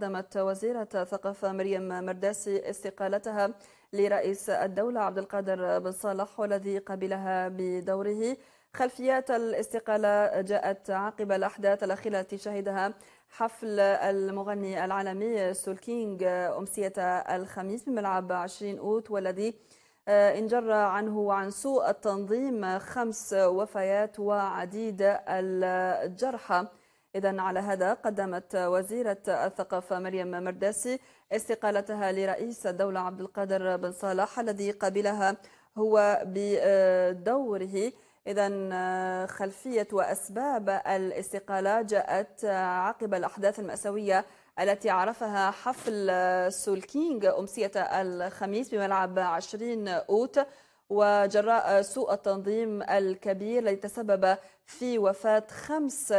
قدمت وزيرة الثقافة مريم مرداسي استقالتها لرئيس الدولة عبد القادر بن صالح والذي قبلها بدوره خلفيات الاستقالة جاءت عقب الأحداث الأخيرة التي شهدها حفل المغني العالمي سولكينج أمسية الخميس بملعب 20 أوت والذي آه، انجر عنه وعن سوء التنظيم خمس وفيات وعديد الجرحى إذا على هذا قدمت وزيرة الثقافة مريم مرداسي استقالتها لرئيس الدولة عبد القادر بن صالح الذي قبلها هو بدوره إذا آه، خلفية وأسباب الاستقالة جاءت آه، عقب الأحداث المأساوية التي عرفها حفل آه، سولكينغ أمسية الخميس بملعب 20 أوت وجراء سوء التنظيم الكبير الذي تسبب في وفاة خمس